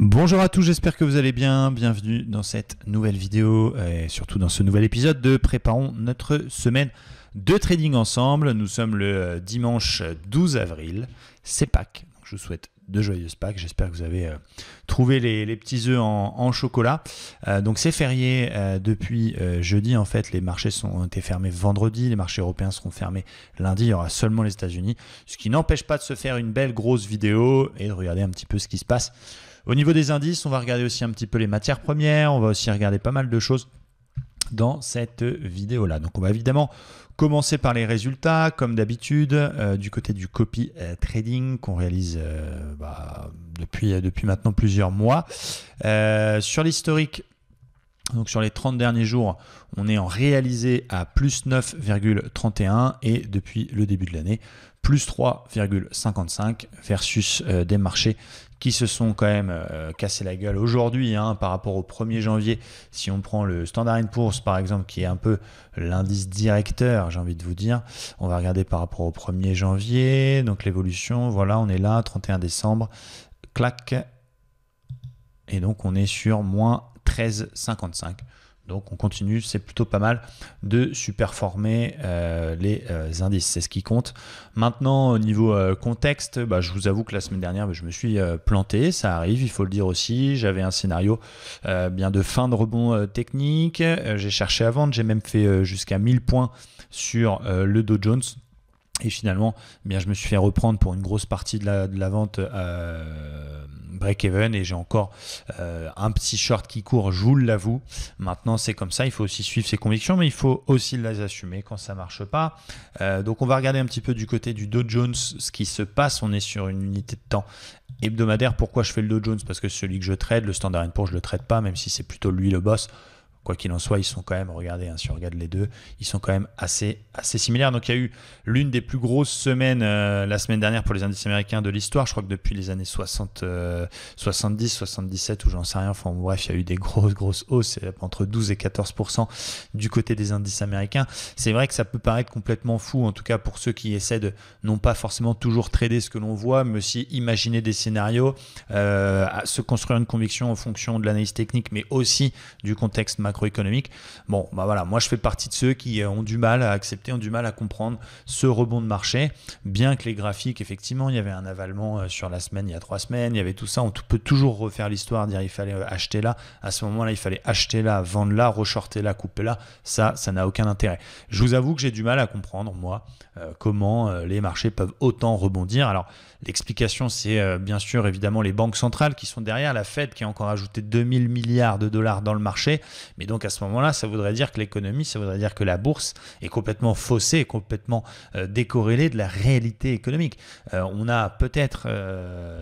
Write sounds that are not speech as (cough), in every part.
Bonjour à tous, j'espère que vous allez bien. Bienvenue dans cette nouvelle vidéo euh, et surtout dans ce nouvel épisode de Préparons notre semaine de trading ensemble. Nous sommes le euh, dimanche 12 avril, c'est Pâques. je vous souhaite de joyeuses Pâques. J'espère que vous avez euh, trouvé les, petits œufs en, chocolat. donc c'est férié depuis jeudi. En fait, les marchés sont, ont été fermés vendredi. Les marchés européens seront fermés lundi. Il y aura seulement les États-Unis. Ce qui n'empêche pas de se faire une belle grosse vidéo et de regarder un petit peu ce qui se passe au niveau des indices, on va regarder aussi un petit peu les matières premières, on va aussi regarder pas mal de choses dans cette vidéo-là. Donc on va évidemment commencer par les résultats, comme d'habitude, euh, du côté du copy euh, trading qu'on réalise euh, bah, depuis, depuis maintenant plusieurs mois. sur l'historique, donc sur les 30 derniers jours, on est en réalisé à plus 9,31 et depuis le début de l'année, plus 3,55 versus des marchés qui se sont quand même cassé euh, cassés la gueule aujourd'hui hein, par rapport au 1er janvier. Si on prend le Standard Poor's par exemple, qui est un peu l'indice directeur, j'ai envie de vous dire, on va regarder par rapport au 1er janvier, donc l'évolution, voilà, on est là, 31 décembre, clac, et donc on est sur moins 13,55. Donc on continue, c'est plutôt pas mal de superformer euh, les euh, indices, c'est ce qui compte. Maintenant au niveau euh, contexte, bah, je vous avoue que la semaine dernière bah, je me suis planté, ça arrive, il faut le dire aussi, j'avais un scénario bien de fin de rebond technique, j'ai cherché à vendre, j'ai même fait jusqu'à 1000 points sur le Dow Jones, et finalement, eh bien, je me suis fait reprendre pour une grosse partie de la, de la vente euh, break-even et j'ai encore euh, un petit short qui court, je vous l'avoue. Maintenant, c'est comme ça, il faut aussi suivre ses convictions, mais il faut aussi les assumer quand ça ne marche pas. Euh, donc, on va regarder un petit peu du côté du Dow Jones ce qui se passe. On est sur une unité de temps hebdomadaire. Pourquoi je fais le Dow Jones Parce que celui que je trade, le Standard Poor's, je ne le trade pas, même si c'est plutôt lui le boss quoi qu'il en soit, ils sont quand même, regardez, hein, si on regarde les deux, ils sont quand même assez, assez similaires. Donc il y a eu l'une des plus grosses semaines euh, la semaine dernière pour les indices américains de l'histoire. Je crois que depuis les années 70, 77, euh, ou j'en sais rien, enfin bref, il y a eu des grosses, grosses hausses entre 12 et 14 du côté des indices américains. C'est vrai que ça peut paraître complètement fou, en tout cas pour ceux qui essaient de, non pas forcément toujours trader ce que l'on voit, mais aussi imaginer des scénarios, euh, se construire une conviction en fonction de l'analyse technique, mais aussi du contexte macro économique. Bon, bah voilà, moi je fais partie de ceux qui euh, ont du mal à accepter, ont du mal à comprendre ce rebond de marché, bien que les graphiques, effectivement, il y avait un avalement euh, sur la semaine, il y a trois semaines, il y avait tout ça, on peut toujours refaire l'histoire, dire il fallait euh, acheter là, à ce moment-là, il fallait acheter là, vendre là, re-shorter là, couper là, ça, ça n'a aucun intérêt. Je vous avoue que j'ai du mal à comprendre, moi, euh, comment euh, les marchés peuvent autant rebondir. Alors l'explication, c'est euh, bien sûr évidemment les banques centrales qui sont derrière, la Fed qui a encore ajouté 2000 milliards de dollars dans le marché. Mais donc à ce moment-là, ça voudrait dire que l'économie, ça voudrait dire que la bourse est complètement faussée, complètement décorrélée de la réalité économique. on a peut-être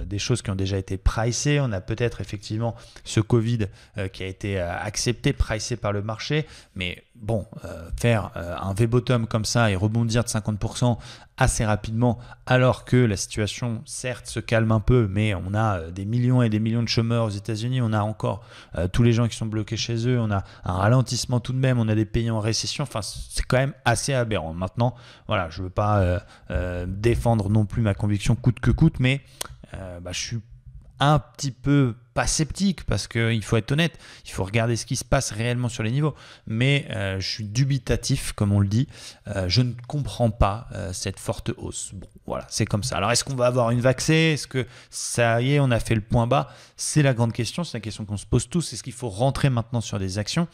des choses qui ont déjà été pricées, on a peut-être effectivement ce Covid qui a été accepté, pricé par le marché, mais bon, euh, faire euh, un V-bottom comme ça et rebondir de 50% assez rapidement, alors que la situation, certes, se calme un peu, mais on a euh, des millions et des millions de chômeurs aux États-Unis, on a encore tous les gens qui sont bloqués chez eux, on a un ralentissement tout de même, on a des pays en récession, enfin, c'est quand même assez aberrant. Maintenant, voilà, je ne veux pas défendre non plus ma conviction coûte que coûte, mais bah, je suis un petit peu pas sceptique parce qu'il faut être honnête, il faut regarder ce qui se passe réellement sur les niveaux. Mais euh, je suis dubitatif, comme on le dit. Euh, je ne comprends pas euh, cette forte hausse. Bon, voilà, c'est comme ça. Alors, est-ce qu'on va avoir une vaccée Est-ce que ça y est, on a fait le point bas C'est la grande question. C'est la question qu'on se pose tous. Est-ce qu'il faut rentrer maintenant sur des actions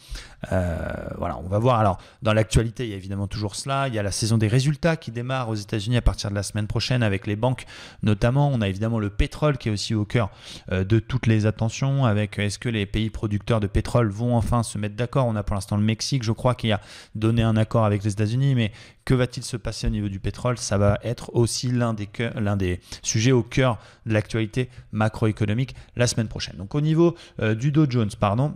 Voilà, on va voir. Alors, dans l'actualité, il y a évidemment toujours cela. Il y a la saison des résultats qui démarre aux États-Unis à partir de la semaine prochaine avec les banques, notamment. On a évidemment le pétrole qui est aussi au cœur de toutes les Attention avec est-ce que les pays producteurs de pétrole vont enfin se mettre d'accord On a pour l'instant le Mexique, je crois, qu'il a donné un accord avec les États-Unis, mais que va-t-il se passer au niveau du pétrole Ça va être aussi l'un des, sujets au cœur de l'actualité macroéconomique la semaine prochaine. Donc au niveau euh, du Dow Jones, pardon,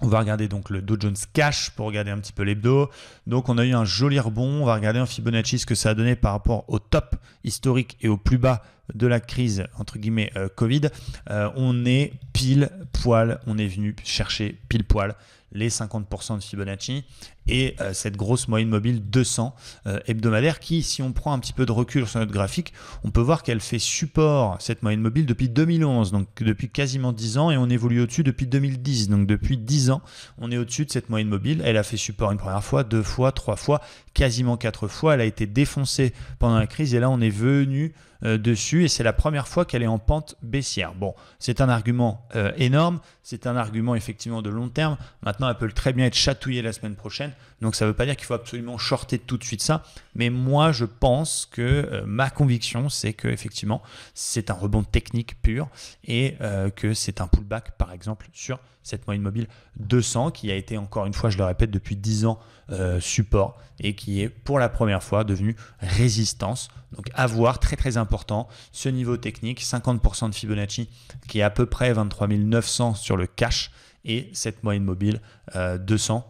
on va regarder donc le Dow Jones Cash pour regarder un petit peu l'hebdo. Donc on a eu un joli rebond. On va regarder en Fibonacci ce que ça a donné par rapport au top historique et au plus bas de la crise entre guillemets euh, Covid. Euh, on est pile poil. On est venu chercher pile poil les 50% de Fibonacci et euh, cette grosse moyenne mobile 200 euh, hebdomadaire qui, si on prend un petit peu de recul sur notre graphique, on peut voir qu'elle fait support, cette moyenne mobile, depuis 2011, donc depuis quasiment 10 ans, et on évolue au-dessus depuis 2010. Donc depuis 10 ans, on est au-dessus de cette moyenne mobile. Elle a fait support une première fois, deux fois, trois fois, quasiment quatre fois. Elle a été défoncée pendant la crise, et là, on est venu euh, dessus et c'est la première fois qu'elle est en pente baissière. Bon, c'est un argument énorme, c'est un argument effectivement de long terme. Maintenant, elle peut très bien être chatouillée la semaine prochaine. Donc ça ne veut pas dire qu'il faut absolument shorter tout de suite ça, mais moi je pense que euh, ma conviction c'est que effectivement c'est un rebond technique pur et euh, que c'est un pullback par exemple sur cette moyenne mobile 200 qui a été encore une fois, je le répète, depuis 10 ans euh, support et qui est pour la première fois devenu résistance. Donc avoir très très important ce niveau technique, 50% de Fibonacci qui est à peu près 23 900 sur le cash et cette moyenne mobile 200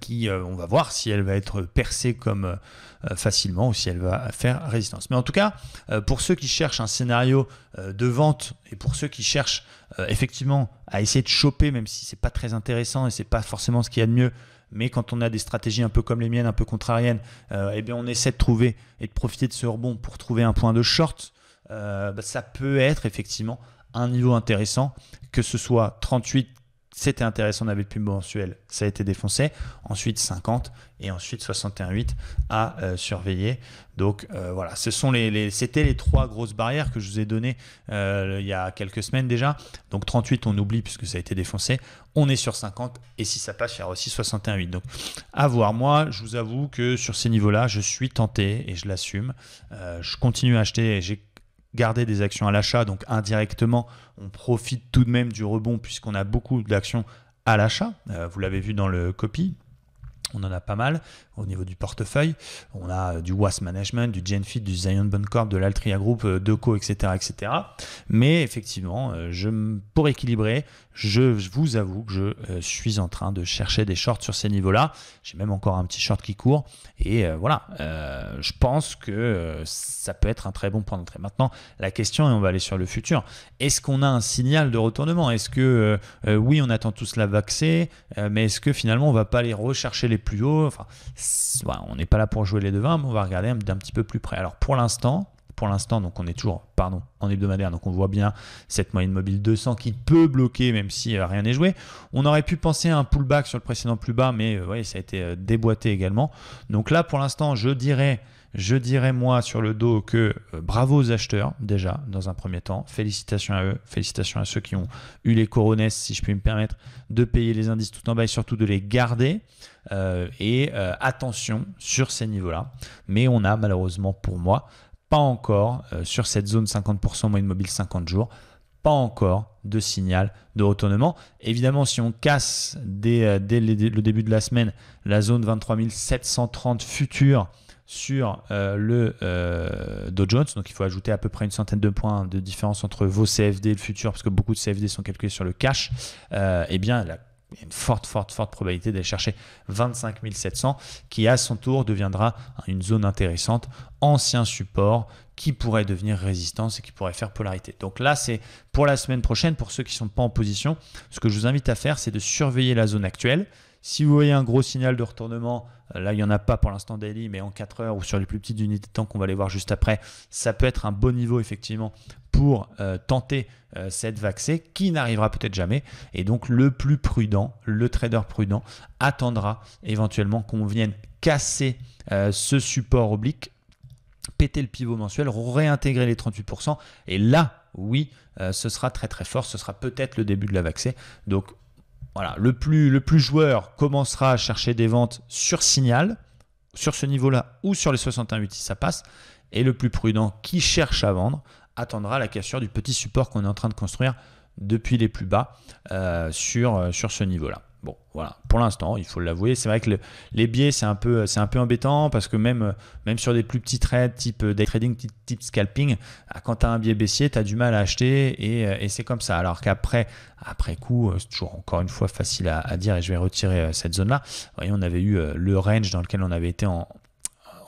qui, euh, on va voir si elle va être percée comme euh, euh, facilement ou si elle va faire résistance. Mais en tout cas, pour ceux qui cherchent un scénario de vente et pour ceux qui cherchent effectivement à essayer de choper, même si c'est pas très intéressant et c'est pas forcément ce qu'il y a de mieux, mais quand on a des stratégies un peu comme les miennes, un peu contrariennes, eh bien on essaie de trouver et de profiter de ce rebond pour trouver un point de short. Bah, ça peut être effectivement un niveau intéressant, que ce soit 38, c'était intéressant, on avait le pub mensuel, ça a été défoncé. Ensuite 50 et ensuite 61,8 à euh, surveiller. Donc euh, voilà, ce sont les, c'était les trois grosses barrières que je vous ai données euh, il y a quelques semaines déjà. Donc 38, on oublie puisque ça a été défoncé. On est sur 50 et si ça passe, il y aura aussi 61,8. Donc à voir. Moi, je vous avoue que sur ces niveaux-là, je suis tenté et je l'assume. je continue à acheter. et J'ai garder des actions à l'achat, donc indirectement, on profite tout de même du rebond puisqu'on a beaucoup d'actions à l'achat. Euh, vous l'avez vu dans le copy, on en a pas mal au niveau du portefeuille. On a euh, du Was Management, du Genfit, du Zion corp de l'Altria Group, euh, Deco, etc., etc. Mais effectivement, euh, je, pour équilibrer, je, vous avoue que je suis en train de chercher des shorts sur ces niveaux-là. J'ai même encore un petit short qui court. Et voilà, je pense que ça peut être un très bon point d'entrée. Maintenant, la question, et on va aller sur le futur, est-ce qu'on a un signal de retournement Est-ce que, oui, on attend tous la vaccée, mais est-ce que finalement, on va pas aller rechercher les plus hauts enfin, bah, on n'est pas là pour jouer les devins, mais on va regarder d'un petit peu plus près. Alors pour l'instant, pour l'instant, donc on est toujours, pardon, en hebdomadaire, donc on voit bien cette moyenne mobile 200 qui peut bloquer même si euh, rien n'est joué. On aurait pu penser à un pullback sur le précédent plus bas, mais euh, ça a été euh, déboîté également. Donc là, pour l'instant, je dirais je dirais moi sur le dos que euh, bravo aux acheteurs déjà dans un premier temps, félicitations à eux, félicitations à ceux qui ont eu les coronets si je puis me permettre de payer les indices tout en bas et surtout de les garder euh, et euh, attention sur ces niveaux-là. Mais on a malheureusement pour moi pas encore sur cette zone 50% moyenne mobile 50 jours pas encore de signal de retournement. Évidemment, si on casse dès, dès, le début de la semaine la zone 23 730 future sur euh, le euh, Dow Jones. Donc il faut ajouter à peu près une centaine de points de différence entre vos CFD et le futur, parce que beaucoup de CFD sont calculés sur le cash. Euh, eh bien, il y a une forte, forte, forte probabilité d'aller chercher 25 700, qui à son tour deviendra une zone intéressante, ancien support qui pourrait devenir résistance et qui pourrait faire polarité. Donc là, c'est pour la semaine prochaine, pour ceux qui ne sont pas en position, ce que je vous invite à faire, c'est de surveiller la zone actuelle, si vous voyez un gros signal de retournement, euh, là il n'y en a pas pour l'instant daily, mais en 4 heures ou sur les plus petites unités de temps qu'on va aller voir juste après, ça peut être un bon niveau effectivement pour euh, tenter euh, cette vaccée qui n'arrivera peut-être jamais. Et donc le plus prudent, le trader prudent, attendra éventuellement qu'on vienne casser ce support oblique, péter le pivot mensuel, réintégrer les 38%. Et là, oui, ce sera très très fort, ce sera peut-être le début de la vaccée. Donc voilà, le plus, le plus joueur commencera à chercher des ventes sur signal, sur ce niveau-là ou sur les 61,8 si ça passe. Et le plus prudent qui cherche à vendre attendra la cassure du petit support qu'on est en train de construire depuis les plus bas euh, sur, euh, sur ce niveau-là. Voilà, pour l'instant, il faut l'avouer. C'est vrai que les biais, c'est un, peu, un peu embêtant parce que même, euh, même sur des plus petits trades, type euh, day trading, type, scalping, ah, quand tu as un biais baissier, tu as du mal à acheter euh, et, c'est comme ça. Alors qu'après après coup, c'est toujours encore une fois facile à, dire et je vais retirer cette zone-là. Voyez, on avait eu le range dans lequel on avait été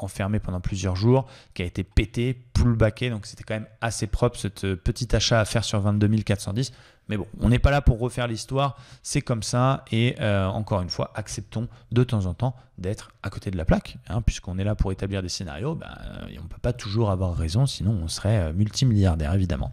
enfermé pendant plusieurs jours, qui a été pété, pullbacké. Donc c'était quand même assez propre ce petit achat à faire sur 22 410. Mais bon, on n'est pas là pour refaire l'histoire, c'est comme ça, et euh, encore une fois, acceptons de temps en temps d'être à côté de la plaque, hein, puisqu'on est là pour établir des scénarios, ben, euh, on ne peut pas toujours avoir raison, sinon on serait euh, multimilliardaire, évidemment.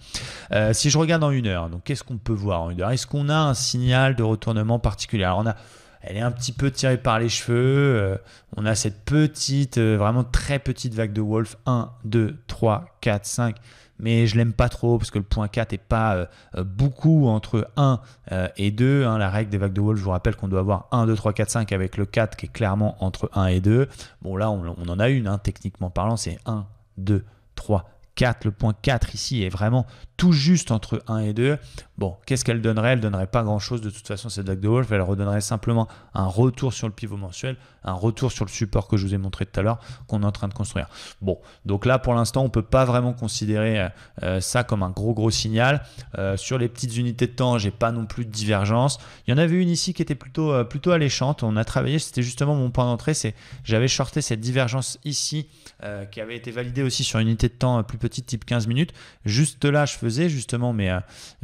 si je regarde en une heure, donc qu'est-ce qu'on peut voir en une heure Est-ce qu'on a un signal de retournement particulier Alors on a elle est un petit peu tirée par les cheveux. on a cette petite, vraiment très petite vague de Wolf. 1, 2, 3, 4, 5, mais je l'aime pas trop parce que le point 4 n'est pas euh, euh, beaucoup entre 1 euh, et 2. Hein. la règle des vagues de Wolf, je vous rappelle qu'on doit avoir 1, 2, 3, 4, 5 avec le 4 qui est clairement entre 1 et 2. Bon là, on, en a une, hein, techniquement parlant, c'est 1, 2, 3, 4. Le point 4 ici est vraiment tout juste entre 1 et 2. Bon, qu'est-ce qu'elle donnerait Elle donnerait pas grand-chose de toute façon cette vague de Wolf. Elle redonnerait simplement un retour sur le pivot mensuel un retour sur le support que je vous ai montré tout à l'heure qu'on est en train de construire. Bon, donc là pour l'instant on peut pas vraiment considérer euh, euh, ça comme un gros gros signal. Euh, sur les petites unités de temps, j'ai pas non plus de divergence. Il y en avait une ici qui était plutôt, plutôt alléchante. On a travaillé, c'était justement mon point d'entrée, c'est j'avais shorté cette divergence ici qui avait été validée aussi sur une unité de temps plus petite type 15 minutes. Juste là je faisais justement mes,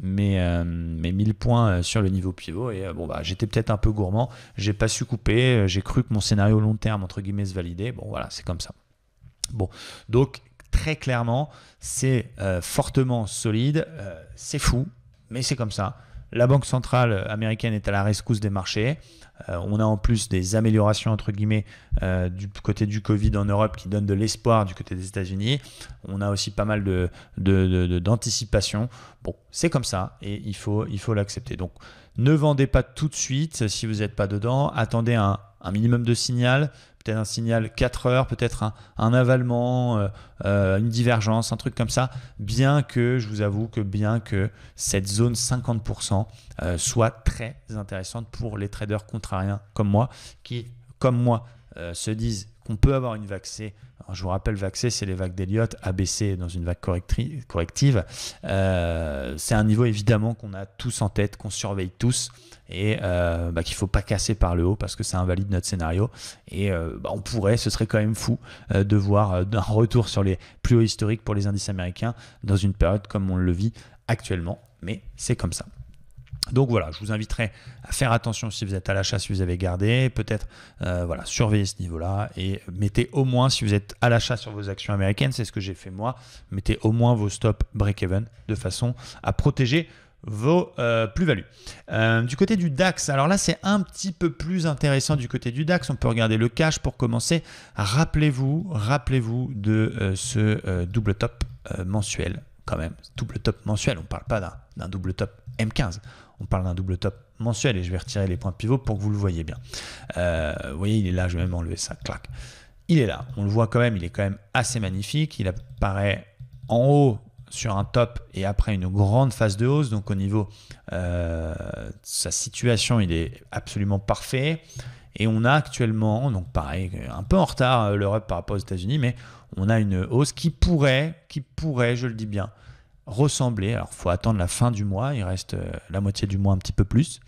mes, mes 1000 points sur le niveau pivot et bon bah j'étais peut-être un peu gourmand, j'ai pas su couper, j'ai cru que mon scénario long terme, entre guillemets, se valider. Bon, voilà, c'est comme ça. Bon, donc très clairement, c'est euh, fortement solide, euh, c'est fou, mais c'est comme ça. La Banque centrale américaine est à la rescousse des marchés. Euh, on a en plus des améliorations, entre guillemets, du côté du Covid en Europe qui donnent de l'espoir du côté des États-Unis. On a aussi pas mal De, de, bon, c'est comme ça et il faut Il faut Donc, ne vendez pas tout de suite si vous n'êtes pas dedans. Attendez un un minimum de signal, peut-être un signal 4 heures, peut-être un, un, avalement, euh, euh, une divergence, un truc comme ça, bien que, je vous avoue que bien que cette zone 50% euh, soit très intéressante pour les traders contrariens comme moi, qui, comme moi, se disent qu'on peut avoir une vague je vous rappelle, vague c'est les vagues d'Elliott, ABC dans une vague corrective. Euh, c'est un niveau évidemment qu'on a tous en tête, qu'on surveille tous et euh, bah, qu'il ne faut pas casser par le haut parce que ça invalide notre scénario. Et euh, bah, on pourrait, ce serait quand même fou de voir un retour sur les plus hauts historiques pour les indices américains dans une période comme on le vit actuellement. Mais c'est comme ça. Donc voilà, je vous inviterai à faire attention si vous êtes à l'achat, si vous avez gardé, peut-être euh, voilà, surveillez ce niveau-là et mettez au moins, si vous êtes à l'achat sur vos actions américaines, c'est ce que j'ai fait moi, mettez au moins vos stops break-even de façon à protéger vos euh, plus-values. Euh, du côté du DAX, alors là c'est un petit peu plus intéressant du côté du DAX, on peut regarder le cash pour commencer. Rappelez-vous, rappelez-vous de euh, ce double top mensuel quand même, double top mensuel, on ne parle pas d'un double top M15, on parle d'un double top mensuel et je vais retirer les points pivots pour que vous le voyez bien. Euh, vous voyez, il est là, je vais même enlever ça, clac. Il est là, on le voit quand même, il est quand même assez magnifique, il apparaît en haut sur un top et après une grande phase de hausse, donc au niveau de euh, sa situation, il est absolument parfait. Et on a actuellement, donc pareil, un peu en retard euh, l'Europe par rapport aux États-Unis, mais on a une hausse qui pourrait, qui pourrait, je le dis bien, ressembler. Alors, faut attendre la fin du mois. Il reste euh, la moitié du mois, un petit peu plus.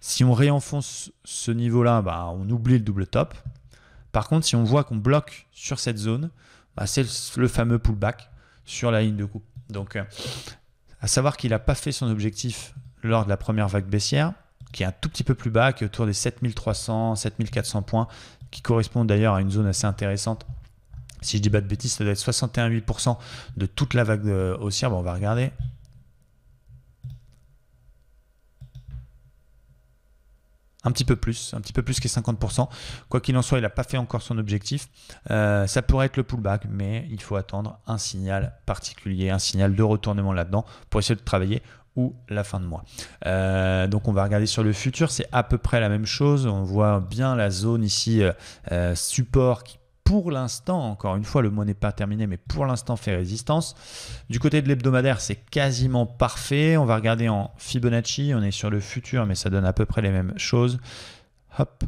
Si on réenfonce ce niveau-là, bah, on oublie le double top. Par contre, si on voit qu'on bloque sur cette zone, bah, c'est le fameux pullback sur la ligne de coup. Donc, euh, à savoir qu'il n'a pas fait son objectif lors de la première vague baissière, qui est un tout petit peu plus bas, qui est autour des 7300, 7400 points, qui correspond d'ailleurs à une zone assez intéressante si je dis pas de bêtises, ça doit être 61,8% de toute la vague haussière. Euh, on va regarder. un petit peu plus, un petit peu plus que 50%. Quoi qu'il en soit, il n'a pas fait encore son objectif. Euh, ça pourrait être le pullback, mais il faut attendre un signal particulier, un signal de retournement là-dedans pour essayer de travailler ou la fin de mois. Euh, donc on va regarder sur le futur, c'est à peu près la même chose. On voit bien la zone ici support qui pour l'instant, encore une fois, le mot n'est pas terminé, mais pour l'instant fait résistance. Du côté de l'hebdomadaire, c'est quasiment parfait. On va regarder en Fibonacci, on est sur le futur, mais ça donne à peu près les mêmes choses. Hop.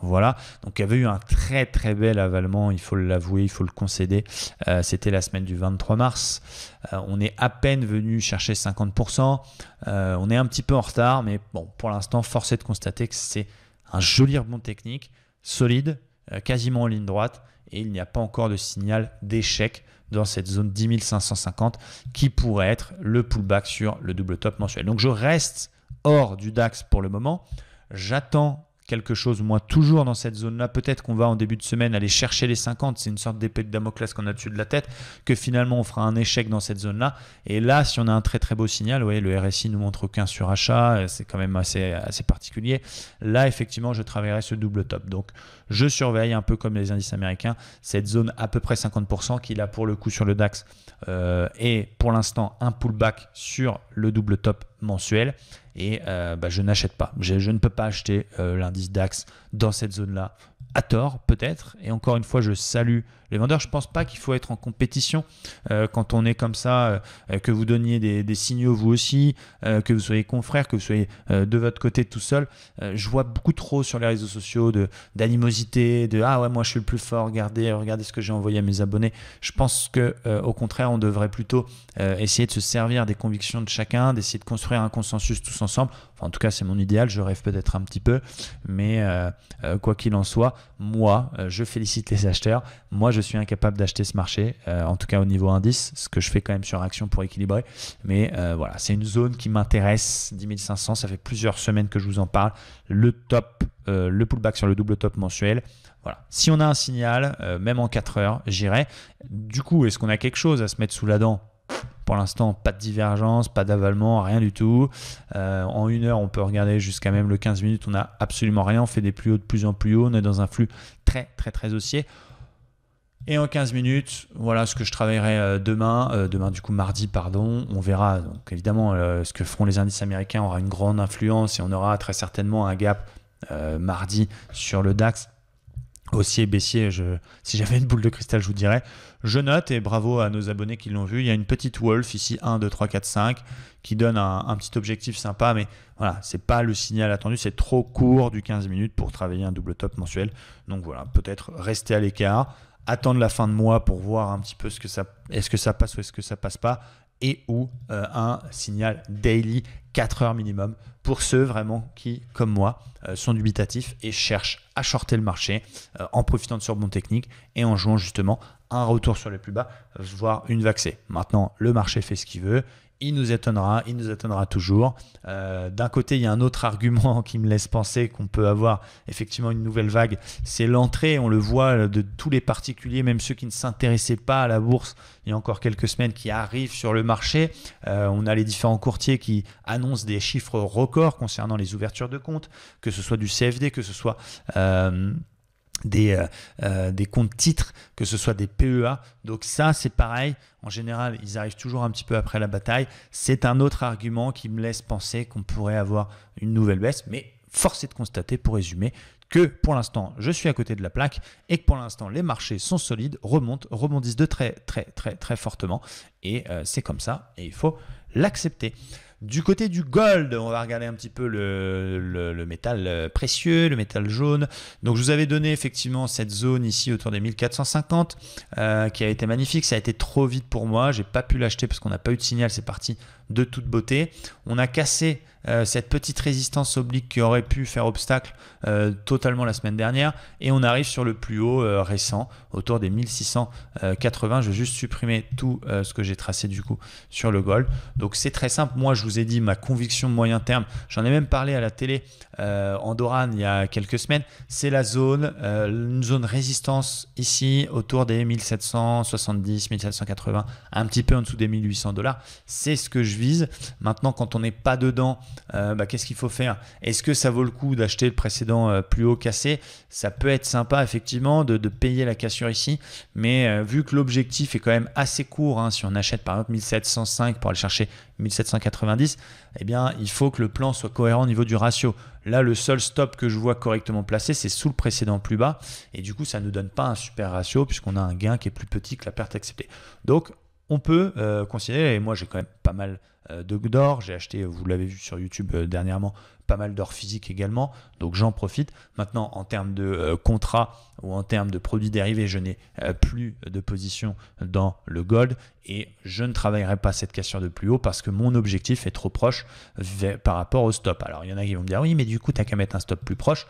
Voilà, donc il y avait eu un très très bel avalement, il faut l'avouer, il faut le concéder. Euh, c'était la semaine du 23 mars. Euh, on est à peine venu chercher 50%. Euh, on est un petit peu en retard, mais bon, pour l'instant, force est de constater que c'est un joli rebond technique solide, euh, quasiment en ligne droite, et il n'y a pas encore de signal d'échec dans cette zone 10 550 qui pourrait être le pullback sur le double top mensuel. Donc je reste hors du DAX pour le moment. J'attends quelque chose, moi, toujours dans cette zone-là. Peut-être qu'on va en début de semaine aller chercher les 50, c'est une sorte d'épée de Damoclès qu'on a dessus de la tête, que finalement on fera un échec dans cette zone-là. Et là, si on a un très très beau signal, voyez, le RSI nous montre aucun surachat, euh, c'est quand même assez, assez particulier. Là, effectivement, je travaillerai ce double top. Donc, je surveille un peu comme les indices américains cette zone à peu près 50% qu'il a pour le coup sur le DAX et euh, pour l'instant un pullback sur le double top mensuel. Et euh, bah, je n'achète pas. Je, ne peux pas acheter euh, l'indice DAX dans cette zone-là à tort peut-être. Et encore une fois, je salue les vendeurs. Je pense pas qu'il faut être en compétition euh, quand on est comme ça, euh, euh, que vous donniez des, signaux vous aussi, que vous soyez confrères, que vous soyez de votre côté tout seul. je vois beaucoup trop sur les réseaux sociaux d'animosité, de ah ouais moi je suis le plus fort, regardez regardez ce que j'ai envoyé à mes abonnés. Je pense que au contraire on devrait plutôt essayer de se servir des convictions de chacun, d'essayer de construire un consensus tous ensemble en tout cas, c'est mon idéal, je rêve peut-être un petit peu, mais euh, euh, quoi qu'il en soit, moi, euh, je félicite les acheteurs. Moi, je suis incapable d'acheter ce marché, en tout cas au niveau indice, ce que je fais quand même sur action pour équilibrer. Mais voilà, c'est une zone qui m'intéresse, 10 500, ça fait plusieurs semaines que je vous en parle. Le top, le pullback sur le double top mensuel. Voilà. Si on a un signal, même en 4 heures, j'irai. Du coup, est-ce qu'on a quelque chose à se mettre sous la dent pour l'instant, pas de divergence, pas d'avalement, rien du tout. Euh, en une heure, on peut regarder jusqu'à même le 15 minutes, on n'a absolument rien. On fait des plus hauts de plus en plus haut. On est dans un flux très, très, très haussier. Et en 15 minutes, voilà ce que je travaillerai euh, demain, euh, demain du coup mardi, pardon. On verra donc évidemment ce que feront les indices américains aura une grande influence et on aura très certainement un gap mardi sur le DAX aussi baissier, si j'avais une boule de cristal, je vous dirais. Je note et bravo à nos abonnés qui l'ont vu. Il y a une petite wolf ici, 1, 2, 3, 4, 5, qui donne un, petit objectif sympa, mais voilà, c'est pas le signal attendu, c'est trop court du 15 minutes pour travailler un double top mensuel. Donc voilà, peut-être rester à l'écart, attendre la fin de mois pour voir un petit peu ce que ça, est-ce que ça passe ou est-ce que ça passe pas, et ou euh, un signal daily 4 heures minimum pour ceux vraiment qui, comme moi, euh, sont dubitatifs et cherchent à shorter le marché euh, en profitant de ce bon technique et en jouant justement un retour sur les plus bas, voire une vaxée. Maintenant, le marché fait ce qu'il veut. Il nous étonnera, il nous étonnera toujours. Euh, d'un côté, il y a un autre (laughs) argument qui me laisse penser qu'on peut avoir effectivement une nouvelle vague. C'est l'entrée, on le voit, de tous les particuliers, même ceux qui ne s'intéressaient pas à la bourse il y a encore quelques semaines, qui arrivent sur le marché. Euh, on a les différents courtiers qui annoncent des chiffres records concernant les ouvertures de comptes, que ce soit du CFD, que ce soit... Euh, des, euh, euh, des comptes titres, que ce soit des PEA. Donc ça, c'est pareil. En général, ils arrivent toujours un petit peu après la bataille. C'est un autre argument qui me laisse penser qu'on pourrait avoir une nouvelle baisse. Mais force est de constater, pour résumer, que pour l'instant, je suis à côté de la plaque et que pour l'instant, les marchés sont solides, remontent, rebondissent de très, très, très, très fortement. Et euh, c'est comme ça et il faut l'accepter. Du côté du gold, on va regarder un petit peu le, métal euh, précieux, le métal jaune. Donc je vous avais donné effectivement cette zone ici autour des 1450 euh, qui a été magnifique. Ça a été trop vite pour moi. J'ai pas pu l'acheter parce qu'on n'a pas eu de signal. C'est parti de toute beauté. On a cassé euh, cette petite résistance oblique qui aurait pu faire obstacle euh, totalement la semaine dernière et on arrive sur le plus haut euh, récent autour des 1680 je vais juste supprimer tout ce que j'ai tracé du coup sur le gold donc c'est très simple moi je vous ai dit ma conviction moyen terme j'en ai même parlé à la télé en Doran il y a quelques semaines c'est la zone une zone résistance ici autour des 1770 1780 un petit peu en dessous des 1800 dollars c'est ce que je vise. Maintenant, quand on n'est pas dedans, euh, bah, qu'est-ce qu'il faut faire Est-ce que ça vaut le coup d'acheter le précédent euh, plus haut cassé Ça peut être sympa, effectivement, de, payer la cassure ici. Mais euh, vu que l'objectif est quand même assez court, hein, si on achète par exemple 1705 pour aller chercher 1790, eh bien, il faut que le plan soit cohérent au niveau du ratio. Là, le seul stop que je vois correctement placé, c'est sous le précédent plus bas. Et du coup, ça ne nous donne pas un super ratio puisqu'on a un gain qui est plus petit que la perte acceptée. Donc, on peut euh, considérer, et moi j'ai quand même pas mal euh, d'or, j'ai acheté, vous l'avez vu sur YouTube euh, dernièrement, pas mal d'or physique également, donc j'en profite. Maintenant, en termes de contrat ou en termes de produits dérivés, je n'ai plus de position dans le gold et je ne travaillerai pas cette cassure de plus haut parce que mon objectif est trop proche par rapport au stop. Alors il y en a qui vont me dire, oui, mais du coup, tu n'as qu'à mettre un stop plus proche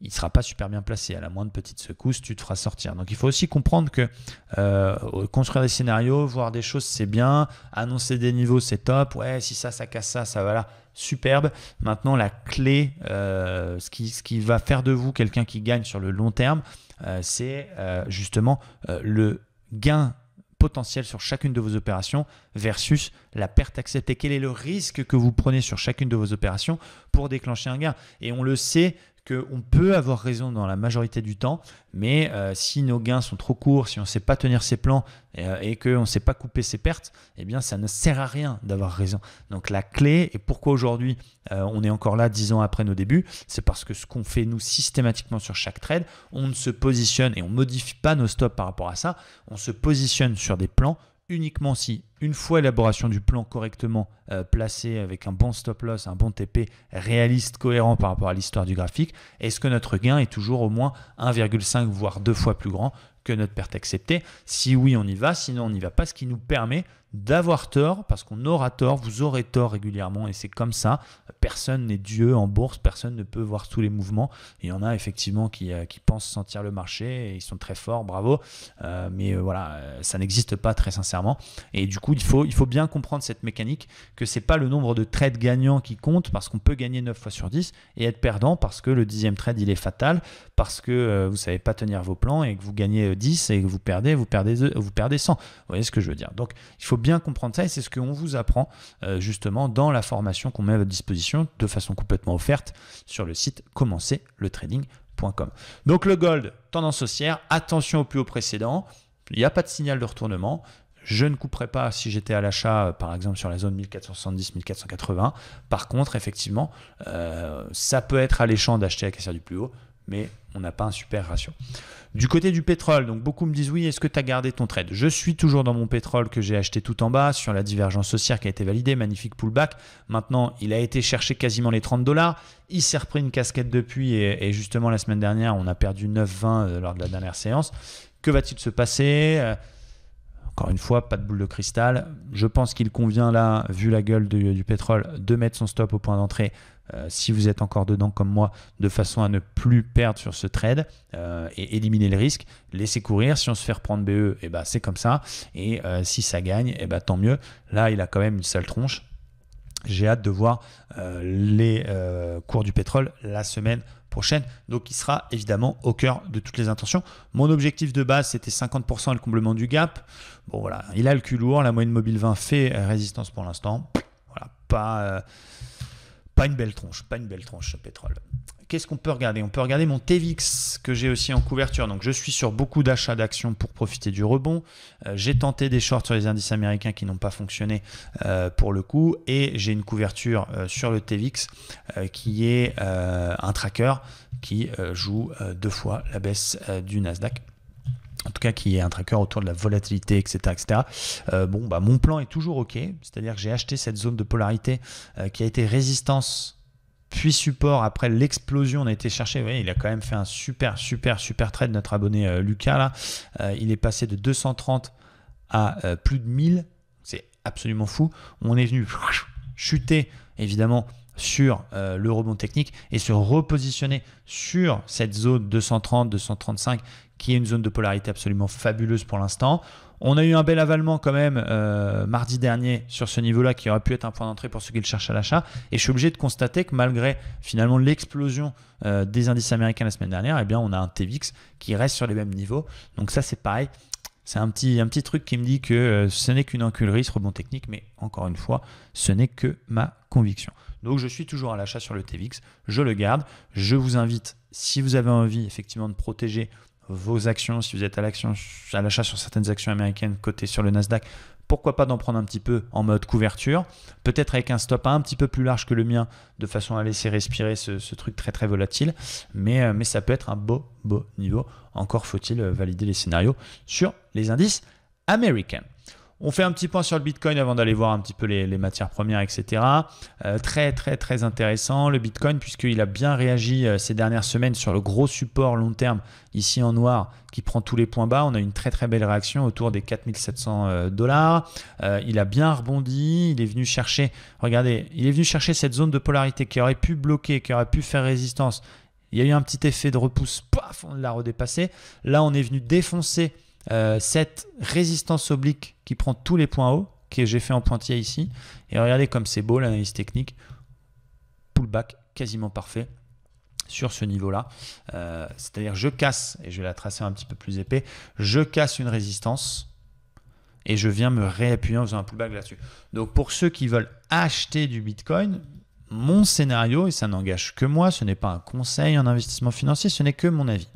il sera pas super bien placé. À la moindre petite secousse, tu te feras sortir. Donc il faut aussi comprendre que euh, construire des scénarios, voir des choses, c'est bien. Annoncer des niveaux, c'est top. Ouais, si ça, ça casse ça, ça va là. Superbe. Maintenant, la clé, euh, ce, qui, ce qui va faire de vous quelqu'un qui gagne sur le long terme, euh, c'est justement le gain potentiel sur chacune de vos opérations versus la perte acceptée. Quel est le risque que vous prenez sur chacune de vos opérations pour déclencher un gain Et on le sait on peut avoir raison dans la majorité du temps, mais euh, si nos gains sont trop courts, si on ne sait pas tenir ses plans et, euh, que on ne sait pas couper ses pertes, eh bien ça ne sert à rien d'avoir raison. Donc la clé, et pourquoi aujourd'hui euh, on est encore là dix ans après nos débuts, c'est parce que ce qu'on fait nous systématiquement sur chaque trade, on ne se positionne et on ne modifie pas nos stops par rapport à ça, on se positionne sur des plans uniquement si, une fois l'élaboration du plan correctement placée euh, placé avec un bon stop loss, un bon TP réaliste, cohérent par rapport à l'histoire du graphique, est-ce que notre gain est toujours au moins 1,5 voire deux fois plus grand que notre perte acceptée Si oui, on y va, sinon on n'y va pas, ce qui nous permet d'avoir tort, parce qu'on aura tort, vous aurez tort régulièrement, et c'est comme ça. Personne n'est Dieu en bourse, personne ne peut voir tous les mouvements. Il y en a effectivement qui, euh, qui pensent sentir le marché, et ils sont très forts, bravo, euh, mais euh, voilà, ça n'existe pas très sincèrement. Et du coup, il faut, il faut bien comprendre cette mécanique, que c'est pas le nombre de trades gagnants qui compte, parce qu'on peut gagner 9 fois sur 10, et être perdant parce que le dixième trade, il est fatal, parce que vous vous savez pas tenir vos plans, et que vous gagnez 10, et que vous perdez, vous perdez, vous perdez 100. Vous voyez ce que je veux dire Donc, il faut bien comprendre ça et c'est ce qu'on vous apprend euh, justement dans la formation qu'on met à votre disposition de façon complètement offerte sur le site commencerletrading.com. Donc le gold, tendance haussière, attention au plus haut précédent, il n'y a pas de signal de retournement. Je ne couperai pas si j'étais à l'achat, euh, par exemple, sur la zone 1470-1480. Par contre, effectivement, euh, ça peut être alléchant d'acheter à cassière du plus haut mais on n'a pas un super ratio. Du côté du pétrole, donc beaucoup me disent oui, est-ce que tu as gardé ton trade Je suis toujours dans mon pétrole que j'ai acheté tout en bas sur la divergence haussière qui a été validée, magnifique pullback. Maintenant, il a été cherché quasiment les 30 dollars. Il s'est repris une casquette depuis et, justement la semaine dernière, on a perdu 9,20 euh, lors de la dernière séance. Que va-t-il se passer euh, encore une fois, pas de boule de cristal. Je pense qu'il convient là, vu la gueule du pétrole, de mettre son stop au point d'entrée euh, si vous êtes encore dedans comme moi, de façon à ne plus perdre sur ce trade euh, et éliminer le risque. laisser courir. Si on se fait reprendre e, eh BE, c'est comme ça. Et euh, si ça gagne, eh ben, tant mieux. Là, il a quand même une sale tronche. J'ai hâte de voir les cours du pétrole la semaine prochaine. Donc il sera évidemment au cœur de toutes les intentions. Mon objectif de base, c'était 50% le comblement du gap. Bon voilà, il a le cul lourd, la moyenne mobile 20 fait résistance pour l'instant. Voilà, pas... Pas une belle tronche, pas une belle tronche ce pétrole. Qu'est-ce qu'on peut regarder On peut regarder mon TVX que j'ai aussi en couverture. Donc je suis sur beaucoup d'achats d'actions pour profiter du rebond. Euh, j'ai tenté des shorts sur les indices américains qui n'ont pas fonctionné euh, pour le coup. Et j'ai une couverture euh, sur le TVX qui est un tracker qui joue deux fois la baisse du Nasdaq en tout cas qui est un tracker autour de la volatilité, etc. etc. Euh, bon, bah, mon plan est toujours OK, c'est-à-dire que j'ai acheté cette zone de polarité euh, qui a été résistance puis support après l'explosion on a été chercher vous il a quand même fait un super super super trade notre abonné euh, Lucas là il est passé de 230 à plus de 1000 c'est absolument fou on est venu chuter évidemment sur le rebond technique et se repositionner sur cette zone 230-235 qui est une zone de polarité absolument fabuleuse pour l'instant. On a eu un bel avalement quand même euh, mardi dernier sur ce niveau-là qui aurait pu être un point d'entrée pour ceux qui le cherchent à l'achat. Et je suis obligé de constater que malgré finalement l'explosion euh, des indices américains la semaine dernière, eh bien on a un TVX qui reste sur les mêmes niveaux. Donc ça c'est pareil. C'est un petit, un petit truc qui me dit que euh, ce n'est qu'une enculerie, ce rebond technique, mais encore une fois, ce n'est que ma conviction. Donc je suis toujours à l'achat sur le TVX, je le garde. Je vous invite, si vous avez envie effectivement de protéger vos actions, si vous êtes à l'action, à l'achat sur certaines actions américaines cotées sur le Nasdaq, pourquoi pas d'en prendre un petit peu en mode couverture, peut-être avec un stop un petit peu plus large que le mien, de façon à laisser respirer ce, truc très très volatile, mais, euh, mais ça peut être un beau beau niveau. Encore faut-il euh, valider les scénarios sur les indices américains. On fait un petit point sur le Bitcoin avant d'aller voir un petit peu les, matières premières, etc. Euh, très très très intéressant le Bitcoin puisqu'il a bien réagi euh, ces dernières semaines sur le gros support long terme ici en noir qui prend tous les points bas. On a une très très belle réaction autour des 4700 euh, dollars. il a bien rebondi, il est venu chercher, regardez, il est venu chercher cette zone de polarité qui aurait pu bloquer, qui aurait pu faire résistance. Il y a eu un petit effet de repousse, paf, on l'a redépassé. Là on est venu défoncer euh, cette résistance oblique qui prend tous les points hauts, que j'ai fait en pointillé ici. Et regardez comme c'est beau l'analyse technique. Pullback quasiment parfait sur ce niveau-là. Euh, c'est-à-dire je casse, et je vais la tracer un petit peu plus épais, je casse une résistance et je viens me réappuyer en faisant un pullback là-dessus. Donc pour ceux qui veulent acheter du Bitcoin, mon scénario, et ça n'engage que moi, ce n'est pas un conseil en investissement financier, ce n'est que mon avis.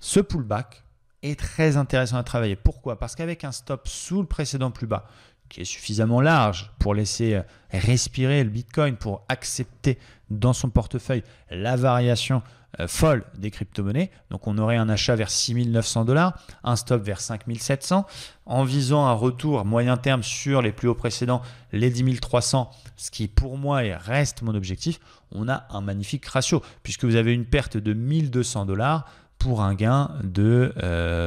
Ce pullback est très intéressant à travailler. Pourquoi Parce qu'avec un stop sous le précédent plus bas, qui est suffisamment large pour laisser euh, respirer le Bitcoin, pour accepter dans son portefeuille la variation euh, folle des crypto-monnaies. Donc on aurait un achat vers 6900 dollars, un stop vers 5700, en visant un retour moyen terme sur les plus hauts précédents, les 10 300, ce qui pour moi reste mon objectif. On a un magnifique ratio, puisque vous avez une perte de 1200 dollars pour un gain de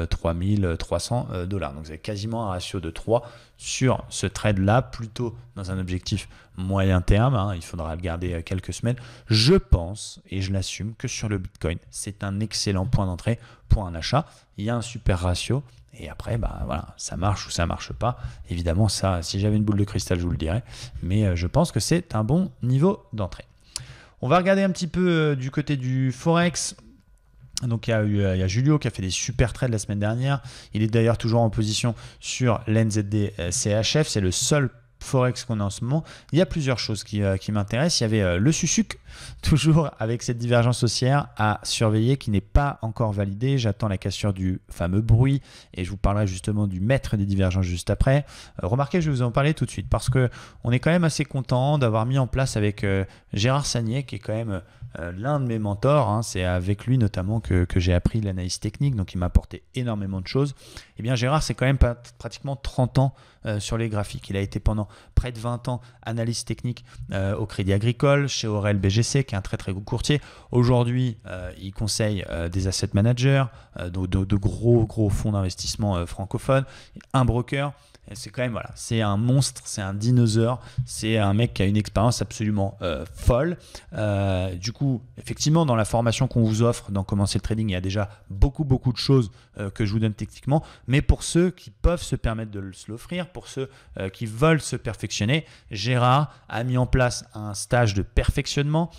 3300 euh, euh, dollars. Donc vous avez quasiment un ratio de 3 sur ce trade-là, plutôt dans un objectif moyen terme. Hein. il faudra le garder euh, quelques semaines. Je pense, et je l'assume, que sur le Bitcoin, c'est un excellent point d'entrée pour un achat. Il y a un super ratio. Et après, bah, voilà, ça marche ou ça marche pas. Évidemment, ça, si j'avais une boule de cristal, je vous le dirais. Mais je pense que c'est un bon niveau d'entrée. On va regarder un petit peu du côté du Forex. Donc euh, il y, a Julio qui a fait des super trades la semaine dernière. Il est d'ailleurs toujours en position sur l'NZD CHF. C'est le seul forex qu'on a en ce moment. Il y a plusieurs choses qui, euh, m'intéressent. Il y avait euh, le Susuk (laughs) toujours avec cette divergence haussière à surveiller qui n'est pas encore validée. J'attends la cassure du fameux bruit et je vous parlerai justement du maître des divergences juste après. remarquez, je vais vous en parler tout de suite parce qu'on est quand même assez content d'avoir mis en place avec Gérard Sagné qui est quand même euh, l'un de mes mentors, hein, c'est avec lui notamment que, j'ai appris l'analyse technique, donc il m'a apporté énormément de choses. Eh bien Gérard, c'est quand même pratiquement 30 ans euh, sur les graphiques. Il a été pendant près de 20 ans analyse technique euh, au Crédit Agricole, chez Aurel BGC, qui est un très très gros courtier. Aujourd'hui, il conseille des asset managers, de, de, gros gros fonds d'investissement francophones, un broker. C'est quand même, voilà, c'est un monstre, c'est un dinosaure, c'est un mec qui a une expérience absolument euh, folle. Euh, du coup, effectivement, dans la formation qu'on vous offre, dans Commencer le Trading, il y a déjà beaucoup, beaucoup de choses euh, que je vous donne techniquement. Mais pour ceux qui peuvent se permettre de se l'offrir, pour ceux qui veulent se perfectionner, Gérard a mis en place un stage de perfectionnement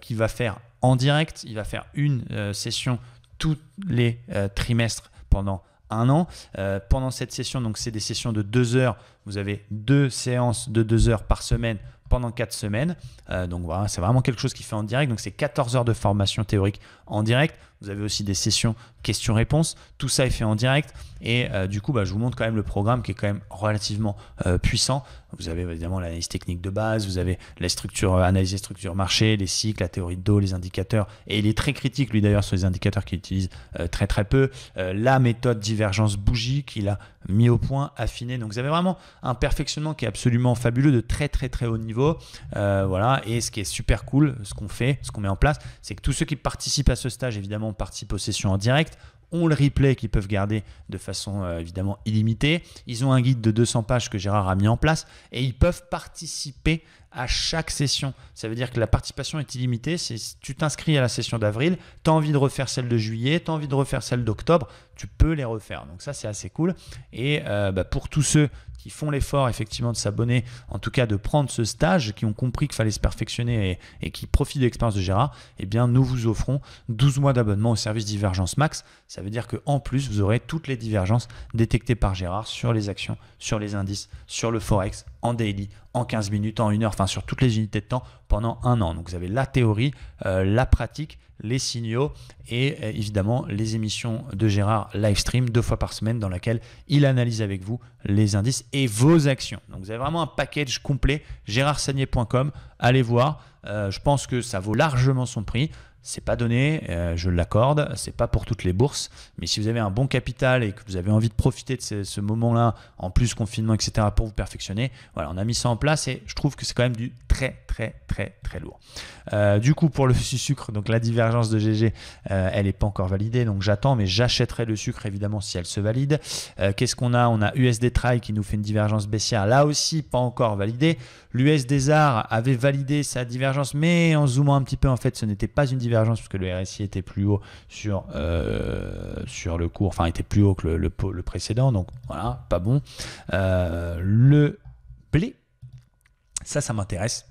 qu'il va faire en direct. Il va faire une session tous les trimestres pendant un an. Euh, pendant cette session, donc c'est des sessions de deux heures, vous avez deux séances de deux heures par semaine pendant quatre semaines. Euh, donc voilà, c'est vraiment quelque chose qui fait en direct. Donc c'est 14 heures de formation théorique en direct. Vous avez aussi des sessions questions-réponses. Tout ça est fait en direct. Et euh, du coup, bah, je vous montre quand même le programme qui est quand même relativement euh, puissant. Vous avez évidemment l'analyse technique de base, vous avez la structure, euh, analyse des structures marché, les cycles, la théorie de dos, les indicateurs. Et il est très critique, lui d'ailleurs, sur les indicateurs qu'il utilise très très peu. la méthode divergence bougie qu'il a mis au point, affinée. Donc vous avez vraiment un perfectionnement qui est absolument fabuleux, de très très très haut niveau. voilà. Et ce qui est super cool, ce qu'on fait, ce qu'on met en place, c'est que tous ceux qui participent à ce stage, évidemment, partie possession en direct, ont le replay qu'ils peuvent garder de façon euh, évidemment illimitée. Ils ont un guide de 200 pages que Gérard a mis en place et ils peuvent participer à chaque session. Ça veut dire que la participation est illimitée. Si tu t'inscris à la session d'avril, tu as envie de refaire celle de juillet, tu as envie de refaire celle d'octobre, tu peux les refaire. Donc ça, c'est assez cool. Et euh, bah, pour tous ceux qui font l'effort effectivement de s'abonner, en tout cas de prendre ce stage, qui ont compris qu'il fallait se perfectionner et, qui profitent de l'expérience de Gérard, eh bien nous vous offrons 12 mois d'abonnement au service Divergence Max. Ça veut dire que en plus, vous aurez toutes les divergences détectées par Gérard sur les actions, sur les indices, sur le Forex, en daily, en 15 minutes, en une heure, enfin sur toutes les unités de temps pendant un an. Donc vous avez la théorie, euh, la pratique, les signaux et euh, évidemment les émissions de Gérard live stream deux fois par semaine dans laquelle il analyse avec vous les indices et vos actions. Donc vous avez vraiment un package complet, gérardsagné.com, allez voir, euh, je pense que ça vaut largement son prix. C'est pas donné, euh, je l'accorde, c'est pas pour toutes les bourses, mais si vous avez un bon capital et que vous avez envie de profiter de ce, moment-là, en plus confinement, etc., pour vous perfectionner, voilà, on a mis ça en place et je trouve que c'est quand même du très, très, très, très lourd. Euh, du coup, pour le sucre, donc la divergence de GG, euh, elle n'est pas encore validée, donc j'attends, mais j'achèterai le sucre évidemment si elle se valide. Qu'est-ce qu'on a On a USD Trail qui nous fait une divergence baissière, là aussi pas encore validée l'US des arts avait validé sa divergence, mais en zoomant un petit peu, en fait, ce n'était pas une divergence puisque le RSI était plus haut sur, euh, sur le cours, enfin, était plus haut que le, précédent, donc voilà, pas bon. Euh, le blé, ça, ça m'intéresse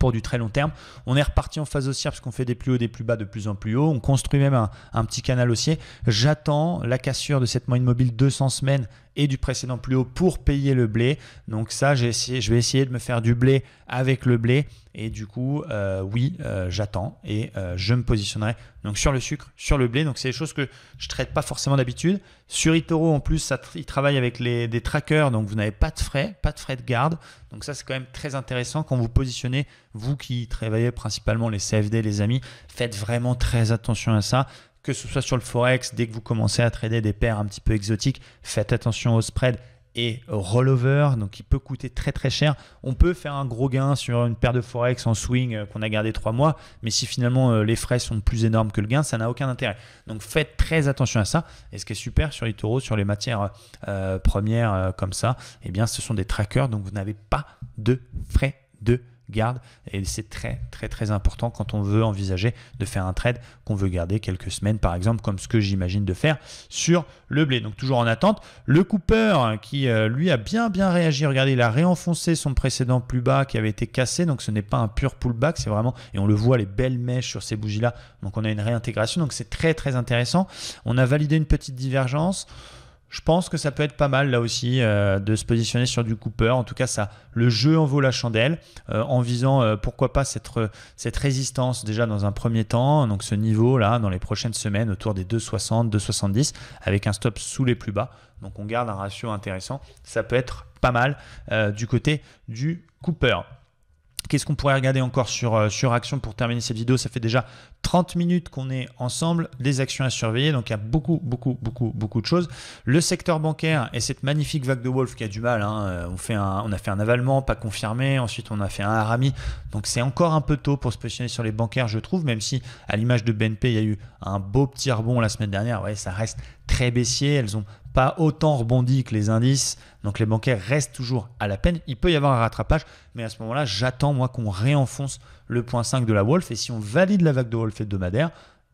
pour du très long terme. On est reparti en phase haussière parce qu'on fait des plus hauts, des plus bas, de plus en plus hauts. On construit même un, un petit canal haussier. J'attends la cassure de cette moyenne mobile 200 semaines et du précédent plus haut pour payer le blé. Donc ça, essayé, je vais essayer de me faire du blé avec le blé. Et du coup, euh, oui, euh, j'attends et euh, je me positionnerai donc sur le sucre, sur le blé. Donc c'est des choses que je ne traite pas forcément d'habitude. Sur Itoro, en plus, ça, travaille avec les, des trackers, donc vous n'avez pas de frais, pas de frais de garde. Donc ça, c'est quand même très intéressant quand vous positionnez, vous qui travaillez principalement les CFD, les amis, faites vraiment très attention à ça que ce soit sur le forex, dès que vous commencez à trader des paires un petit peu exotiques, faites attention au spread et rollover, donc il peut coûter très très cher. On peut faire un gros gain sur une paire de forex en swing euh, qu'on a gardé trois mois, mais si finalement euh, les frais sont plus énormes que le gain, ça n'a aucun intérêt. Donc faites très attention à ça. Et ce qui est super sur les taureaux, sur les matières euh, premières comme ça, eh bien ce sont des trackers, donc vous n'avez pas de frais de garde. Et c'est très, très, très important quand on veut envisager de faire un trade qu'on veut garder quelques semaines, par exemple, comme ce que j'imagine de faire sur le blé. Donc, toujours en attente. Le Cooper qui, euh, lui, a bien, bien réagi. Regardez, il a réenfoncé son précédent plus bas qui avait été cassé. Donc, ce n'est pas un pur pullback. C'est vraiment, et on le voit, les belles mèches sur ces bougies-là. Donc, on a une réintégration. Donc, c'est très, très intéressant. On a validé une petite divergence je pense que ça peut être pas mal là aussi euh, de se positionner sur du Cooper. En tout cas, ça, le jeu en vaut la chandelle euh, en visant euh, pourquoi pas cette, cette, résistance déjà dans un premier temps, donc ce niveau là dans les prochaines semaines autour des 2,60, 2,70 avec un stop sous les plus bas. Donc on garde un ratio intéressant. Ça peut être pas mal du côté du Cooper. Qu'est-ce qu'on pourrait regarder encore sur, sur Action pour terminer cette vidéo Ça fait déjà 30 minutes qu'on est ensemble, des actions à surveiller. Donc il y a beaucoup, beaucoup, beaucoup, beaucoup de choses. Le secteur bancaire et cette magnifique vague de Wolf qui a du mal. Hein, euh, on, fait on a fait un avalement, pas confirmé. Ensuite, on a fait un harami. Donc c'est encore un peu tôt pour se positionner sur les bancaires, je trouve, même si à l'image de BNP, il y a eu un beau petit rebond la semaine dernière. Ouais, ça reste très baissier. Elles ont pas autant rebondi que les indices. Donc les bancaires restent toujours à la peine. Il peut y avoir un rattrapage, mais à ce moment-là, j'attends moi qu'on réenfonce le point 5 de la Wolf. Et si on valide la vague de Wolf hebdomadaire,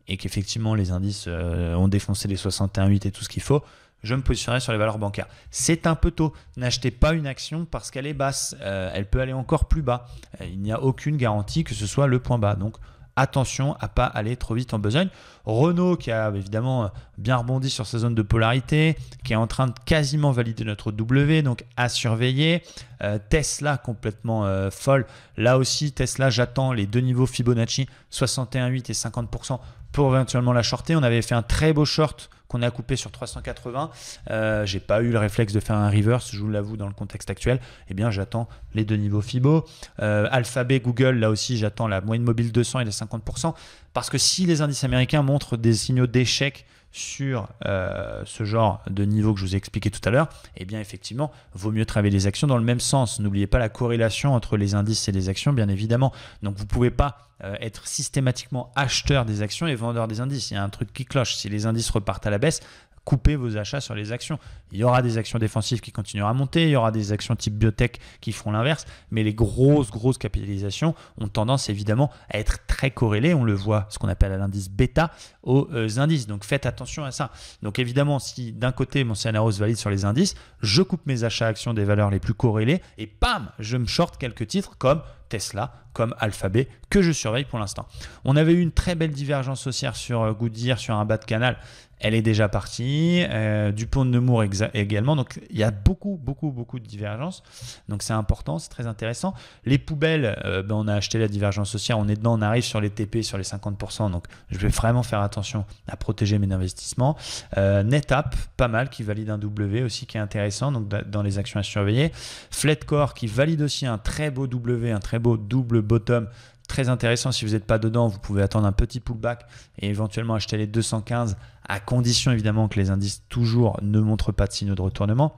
et qu'effectivement les indices euh, ont défoncé les 61,8 et tout ce qu'il faut, je me positionnerai sur les valeurs bancaires. C'est un peu tôt. N'achetez pas une action parce qu'elle est basse. Euh, elle peut aller encore plus bas. Euh, il n'y a aucune garantie que ce soit le point bas. Donc attention à pas aller trop vite en besogne. Renault qui a évidemment euh, bien rebondi sur sa zone de polarité, qui est en train de quasiment valider notre W, donc à surveiller. Euh, Tesla complètement euh, folle. Là aussi, Tesla, j'attends les deux niveaux Fibonacci 61,8 et 50% pour éventuellement la shorter. On avait fait un très beau short qu'on a coupé sur 380. Euh, j'ai pas eu le réflexe de faire un reverse, je vous l'avoue, dans le contexte actuel. Eh bien, j'attends les deux niveaux FIBO. Euh, Alphabet, Google, là aussi, j'attends la moyenne mobile 200 et les 50%. Parce que si les indices américains montrent des signaux d'échec sur euh, ce genre de niveau que je vous ai expliqué tout à l'heure, eh bien effectivement, vaut mieux travailler les actions dans le même sens. N'oubliez pas la corrélation entre les indices et les actions, bien évidemment. Donc vous ne pouvez pas euh, être systématiquement acheteur des actions et vendeur des indices. Il y a un truc qui cloche. Si les indices repartent à la baisse, couper vos achats sur les actions. Il y aura des actions défensives qui continueront à monter, il y aura des actions type biotech qui feront l'inverse, mais les grosses, grosses capitalisations ont tendance évidemment à être très corrélées. On le voit, ce qu'on appelle à l'indice bêta, aux euh, indices. Donc faites attention à ça. Donc évidemment, si d'un côté mon scénario se valide sur les indices, je coupe mes achats actions des valeurs les plus corrélées et pam, je me short quelques titres comme Tesla comme Alphabet que je surveille pour l'instant. On avait eu une très belle divergence haussière sur euh, Goodyear sur un bas de canal. Elle est déjà partie. Euh, du pont de Nemours également. Donc il y a beaucoup, beaucoup, beaucoup de divergences. Donc c'est important, c'est très intéressant. Les poubelles, euh, ben, on a acheté la divergence haussière. On est dedans, on arrive sur les TP, sur les 50%. Donc je vais vraiment faire attention à protéger mes investissements. NetApp, pas mal, qui valide un W aussi, qui est intéressant. Donc dans les actions à surveiller. Fletcore, qui valide aussi un très beau W, un très beau double bottom très intéressant. Si vous n'êtes pas dedans, vous pouvez attendre un petit pullback et éventuellement acheter les 215 à condition évidemment que les indices toujours ne montrent pas de signaux de retournement.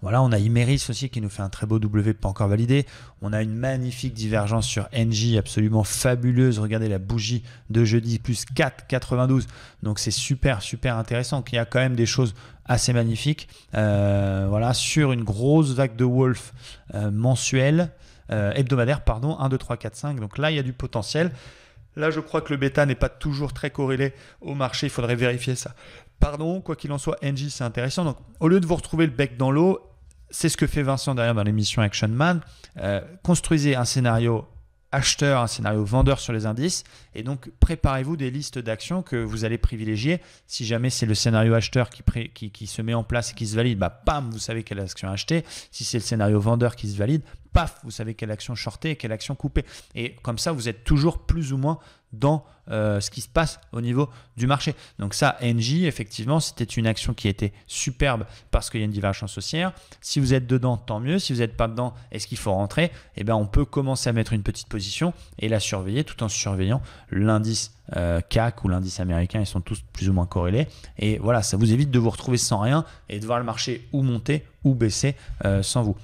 Voilà, on a Imeris aussi qui nous fait un très beau W pas encore validé. On a une magnifique divergence sur NJ absolument fabuleuse. Regardez la bougie de jeudi plus 4,92. Donc c'est super, super intéressant. qu'il y a quand même des choses assez magnifiques. Euh, voilà, sur une grosse vague de Wolf euh, mensuelle. Euh, hebdomadaire, pardon, 1, 2, 3, 4, 5. Donc là, il y a du potentiel. Là, je crois que le bêta n'est pas toujours très corrélé au marché. Il faudrait vérifier ça. Pardon, quoi qu'il en soit, NG, c'est intéressant. Donc, au lieu de vous retrouver le bec dans l'eau, c'est ce que fait Vincent derrière dans l'émission Action Man. Euh, construisez un scénario acheteur, un scénario vendeur sur les indices. Et donc, préparez-vous des listes d'actions que vous allez privilégier. Si jamais c'est le scénario acheteur qui, se met en place et qui se valide, bah, pam, vous savez quelle action acheter. Si c'est le scénario vendeur qui se valide, paf, vous savez quelle action shorter et quelle action couper. Et comme ça, vous êtes toujours plus ou moins dans euh, ce qui se passe au niveau du marché. Donc ça, NJ, effectivement, c'était une action qui était superbe parce qu'il y a une divergence haussière. Si vous êtes dedans, tant mieux. Si vous n'êtes pas dedans, est-ce qu'il faut rentrer Eh bien, on peut commencer à mettre une petite position et la surveiller tout en surveillant l'indice CAC euh, ou l'indice américain. Ils sont tous plus ou moins corrélés. Et voilà, ça vous évite de vous retrouver sans rien et de voir le marché ou monter ou baisser euh, sans vous.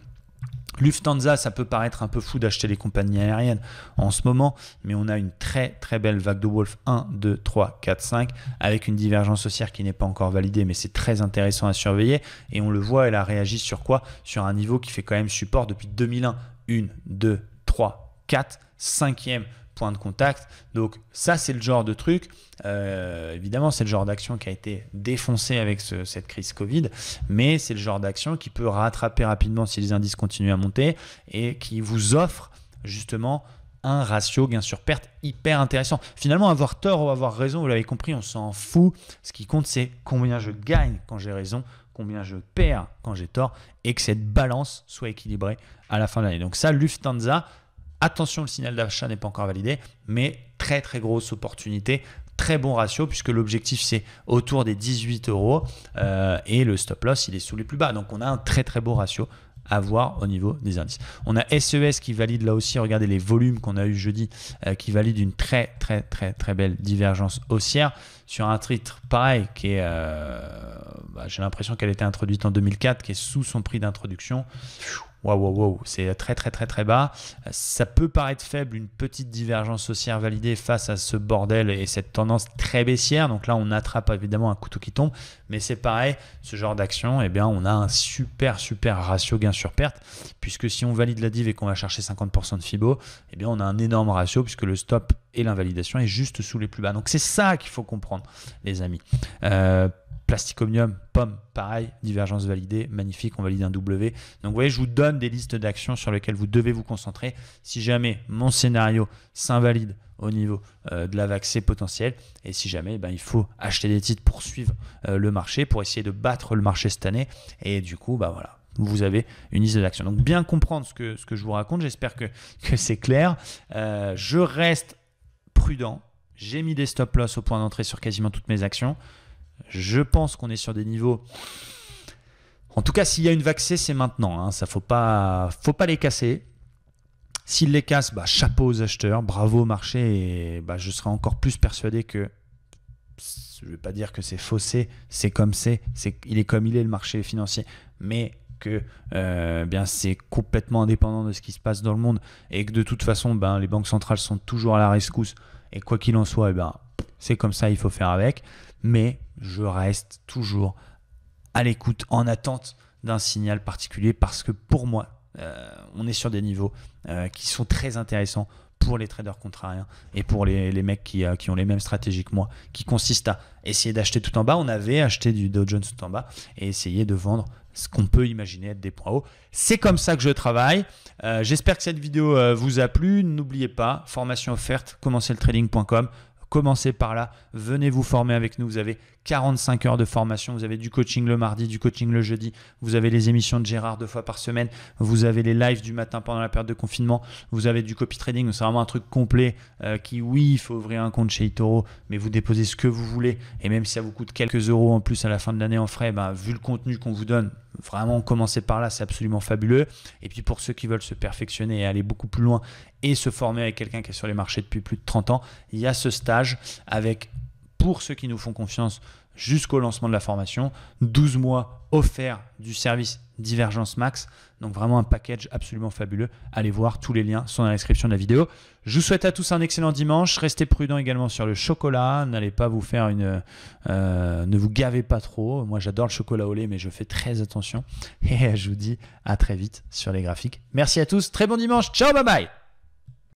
Lufthansa, ça peut paraître un peu fou d'acheter les compagnies aériennes en ce moment, mais on a une très très belle vague de Wolf 1, 2, 3, 4, 5, avec une divergence haussière qui n'est pas encore validée, mais c'est très intéressant à surveiller. Et on le voit, elle a réagi sur quoi Sur un niveau qui fait quand même support depuis 2001. 1, 2, 3, 4, 5e Point de contact. Donc ça, c'est le genre de truc. Euh, évidemment, c'est le genre d'action qui a été défoncé avec cette crise Covid, mais c'est le genre d'action qui peut rattraper rapidement si les indices continuent à monter et qui vous offre justement un ratio gain sur perte hyper intéressant. Finalement, avoir tort ou avoir raison, vous l'avez compris, on s'en fout. Ce qui compte, c'est combien je gagne quand j'ai raison, combien je perds quand j'ai tort, et que cette balance soit équilibrée à la fin de l'année. Donc ça, Lufthansa, Attention, le signal d'achat n'est pas encore validé, mais très très grosse opportunité, très bon ratio puisque l'objectif c'est autour des 18 euros euh, et le stop loss il est sous les plus bas. Donc on a un très très beau ratio à voir au niveau des indices. On a SES e qui valide là aussi, regardez les volumes qu'on a eu jeudi, euh, qui valide une très très très très belle divergence haussière sur un titre pareil qui est, euh, bah, j'ai l'impression qu'elle a été introduite en 2004, qui est sous son prix d'introduction waouh, waouh, wow, c'est très, très, très, très bas. Euh, ça peut paraître faible, une petite divergence haussière validée face à ce bordel et cette tendance très baissière. Donc là, on attrape évidemment un couteau qui tombe, mais c'est pareil, ce genre d'action, eh bien, on a un super, super ratio gain sur perte puisque si on valide la div et qu'on va chercher 50% de Fibo, eh bien on a un énorme ratio puisque le stop et l'invalidation est juste sous les plus bas. Donc c'est ça qu'il faut comprendre, les amis. Euh, Plasticomium, pomme, pareil, divergence validée, magnifique, on valide un W. Donc vous voyez, je vous donne des listes d'actions sur lesquelles vous devez vous concentrer. Si jamais mon scénario s'invalide au niveau euh, de la vaccée potentielle, et si jamais eh ben, il faut acheter des titres pour suivre euh, le marché, pour essayer de battre le marché cette année, et du coup, ben voilà, vous avez une liste d'actions. Donc bien comprendre ce que, ce que je vous raconte, j'espère que, c'est clair. Euh, je reste prudent, j'ai mis des stop loss au point d'entrée sur quasiment toutes mes actions. Je pense qu'on est sur des niveaux... En tout cas, s'il y a une vaccée, c'est maintenant. Hein. Ça faut pas, faut pas les casser. s'il les casse bah, chapeau aux acheteurs, bravo au marché, et bah, je serai encore plus persuadé que je ne vais pas dire que c'est faussé, c'est comme c'est, il est comme il est le marché financier, mais que euh, bien c'est complètement indépendant de ce qui se passe dans le monde et que de toute façon ben, les banques centrales sont toujours à la rescousse et quoi qu'il en soit eh ben, c'est comme ça il faut faire avec mais je reste toujours à l'écoute en attente d'un signal particulier parce que pour moi euh, on est sur des niveaux euh, qui sont très intéressants pour les traders contrariens et pour les, mecs qui, euh, qui, ont les mêmes stratégies que moi, qui consiste à essayer d'acheter tout en bas. On avait acheté du Dow Jones tout en bas et essayer de vendre ce qu'on peut imaginer être des points hauts. C'est comme ça que je travaille. Euh, j'espère que cette vidéo euh, vous a plu. N'oubliez pas, formation offerte, commencez le trading.com. Commencez par là, venez vous former avec nous. Vous avez 45 heures de formation, vous avez du coaching le mardi, du coaching le jeudi, vous avez les émissions de Gérard deux fois par semaine, vous avez les lives du matin pendant la période de confinement, vous avez du copy trading, c'est vraiment un truc complet euh, qui, oui, il faut ouvrir un compte chez Itoro, mais vous déposez ce que vous voulez, et même si ça vous coûte quelques euros en plus à la fin de l'année en frais, bah, vu le contenu qu'on vous donne, vraiment commencer par là, c'est absolument fabuleux. Et puis pour ceux qui veulent se perfectionner et aller beaucoup plus loin et se former avec quelqu'un qui est sur les marchés depuis plus de 30 ans, il y a ce stage avec pour ceux qui nous font confiance jusqu'au lancement de la formation. 12 mois offerts du service Divergence Max. Donc vraiment un package absolument fabuleux. Allez voir, tous les liens sont dans la description de la vidéo. Je vous souhaite à tous un excellent dimanche. Restez prudents également sur le chocolat. N'allez pas vous faire une... Euh, ne vous gavez pas trop. Moi j'adore le chocolat au lait, mais je fais très attention. (laughs) Et je vous dis à très vite sur les graphiques. Merci à tous. Très bon dimanche. Ciao, bye bye.